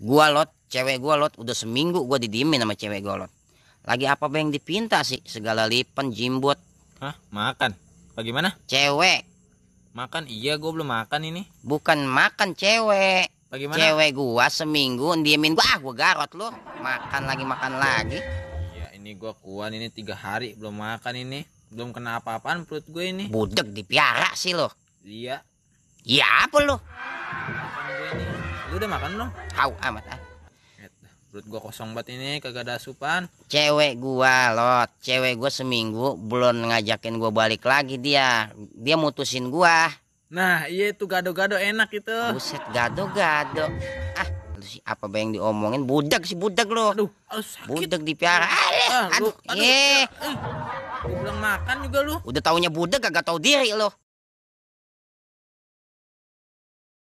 Gua lot, cewek gua lot udah seminggu gua didimin sama cewek gua lot. Lagi apa bang dipinta sih segala lipen jimbot. Hah, makan. Bagaimana? Cewek. Makan iya gua belum makan ini. Bukan makan cewek. Bagaimana? Cewek gua seminggu diemin gua, ah, gua garot lu. Makan lagi makan lagi. Iya, ini gua kuan ini tiga hari belum makan ini. Belum kena apa-apaan perut gua ini. Budek dipiara sih lo. Iya. Iya apa lo? udah makan dong hau amat ah perut gua kosong banget ini kagak ada asupan cewek gua lot cewek gua seminggu belum ngajakin gua balik lagi dia dia mutusin gua nah iya itu gado-gado enak itu buset gado-gado ah sih apa yang diomongin budak si budak lo aduh, sakit. budak di aduh, ah, aduh, aduh, aduh, eh. aduh. Iya. Gua makan juga lo udah taunya budak kagak tau diri lo